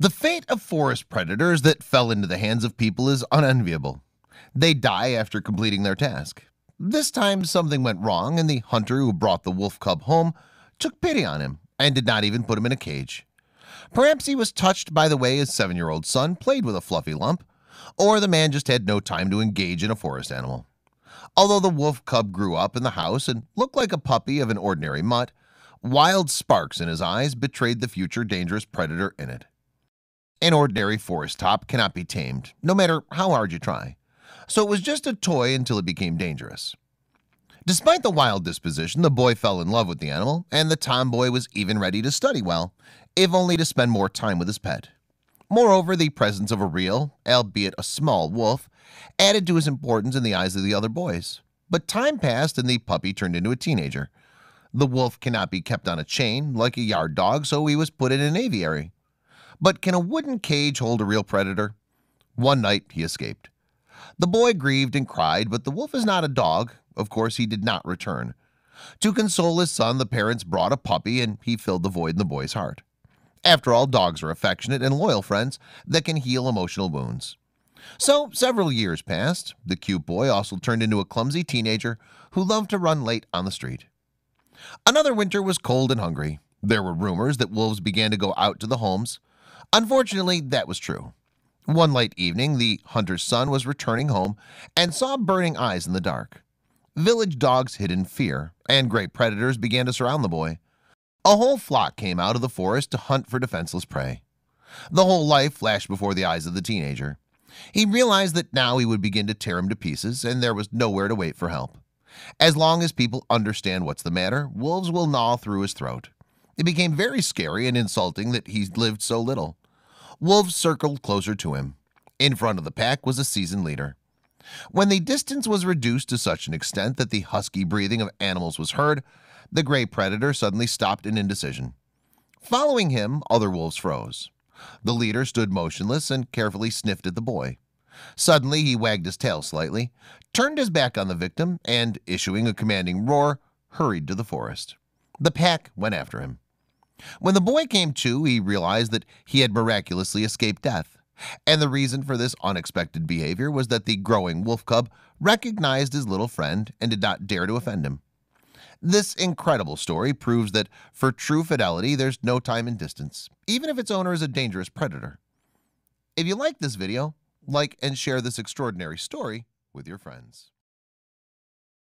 The fate of forest predators that fell into the hands of people is unenviable. They die after completing their task. This time something went wrong and the hunter who brought the wolf cub home took pity on him and did not even put him in a cage. Perhaps he was touched by the way his seven-year-old son played with a fluffy lump, or the man just had no time to engage in a forest animal. Although the wolf cub grew up in the house and looked like a puppy of an ordinary mutt, wild sparks in his eyes betrayed the future dangerous predator in it. An ordinary forest top cannot be tamed, no matter how hard you try, so it was just a toy until it became dangerous. Despite the wild disposition, the boy fell in love with the animal, and the tomboy was even ready to study well, if only to spend more time with his pet. Moreover, the presence of a real, albeit a small wolf, added to his importance in the eyes of the other boys. But time passed and the puppy turned into a teenager. The wolf cannot be kept on a chain like a yard dog, so he was put in an aviary. But can a wooden cage hold a real predator? One night he escaped. The boy grieved and cried, but the wolf is not a dog. Of course, he did not return. To console his son, the parents brought a puppy, and he filled the void in the boy's heart. After all, dogs are affectionate and loyal friends that can heal emotional wounds. So, several years passed. The cute boy also turned into a clumsy teenager who loved to run late on the street. Another winter was cold and hungry. There were rumors that wolves began to go out to the homes. Unfortunately, that was true. One late evening, the hunter's son was returning home and saw burning eyes in the dark. Village dogs hid in fear, and great predators began to surround the boy. A whole flock came out of the forest to hunt for defenseless prey. The whole life flashed before the eyes of the teenager. He realized that now he would begin to tear him to pieces, and there was nowhere to wait for help. As long as people understand what's the matter, wolves will gnaw through his throat. It became very scary and insulting that he lived so little. Wolves circled closer to him. In front of the pack was a seasoned leader. When the distance was reduced to such an extent that the husky breathing of animals was heard, the gray predator suddenly stopped in indecision. Following him, other wolves froze. The leader stood motionless and carefully sniffed at the boy. Suddenly, he wagged his tail slightly, turned his back on the victim, and, issuing a commanding roar, hurried to the forest. The pack went after him. When the boy came to, he realized that he had miraculously escaped death. And the reason for this unexpected behavior was that the growing wolf cub recognized his little friend and did not dare to offend him. This incredible story proves that for true fidelity, there's no time and distance, even if its owner is a dangerous predator. If you like this video, like and share this extraordinary story with your friends.